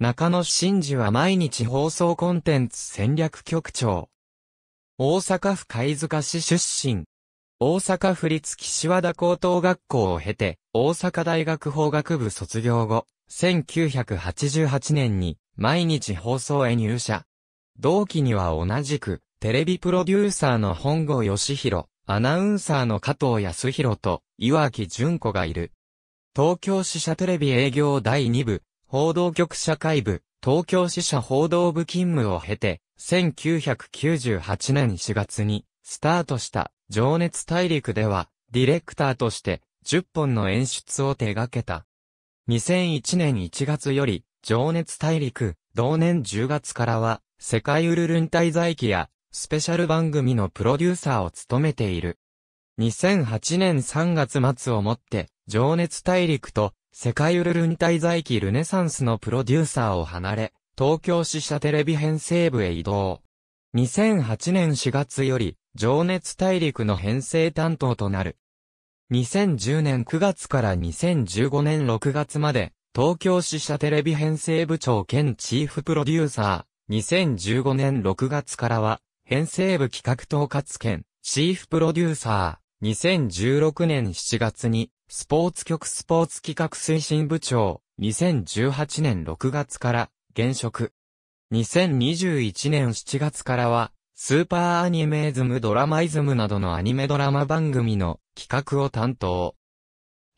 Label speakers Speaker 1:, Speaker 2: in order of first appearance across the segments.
Speaker 1: 中野真嗣は毎日放送コンテンツ戦略局長。大阪府貝塚市出身。大阪府立岸和田高等学校を経て、大阪大学法学部卒業後、1988年に毎日放送へ入社。同期には同じく、テレビプロデューサーの本郷義弘、アナウンサーの加藤康弘と、岩木純子がいる。東京支社テレビ営業第2部、報道局社会部、東京支社報道部勤務を経て、1998年4月に、スタートした、情熱大陸では、ディレクターとして、10本の演出を手掛けた。2001年1月より、情熱大陸、同年10月からは、世界ウルルン滞在期や、スペシャル番組のプロデューサーを務めている。2008年3月末をもって、情熱大陸と世界ウルルン滞在期ルネサンスのプロデューサーを離れ、東京支社テレビ編成部へ移動。2008年4月より、情熱大陸の編成担当となる。2010年9月から2015年6月まで、東京支社テレビ編成部長兼チーフプロデューサー。2015年6月からは、編成部企画統括兼、チーフプロデューサー。2016年7月に、スポーツ局スポーツ企画推進部長、2018年6月から、現職。2021年7月からは、スーパーアニメイズムドラマイズムなどのアニメドラマ番組の企画を担当。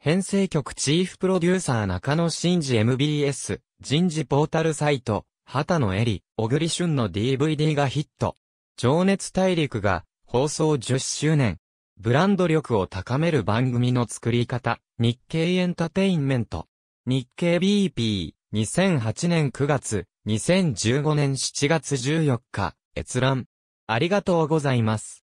Speaker 1: 編成局チーフプロデューサー中野真治 MBS、人事ポータルサイト、畑野恵里、小栗旬の DVD がヒット。情熱大陸が放送10周年、ブランド力を高める番組の作り方、日経エンタテインメント。日経 BP、2008年9月、2015年7月14日、閲覧。ありがとうございます。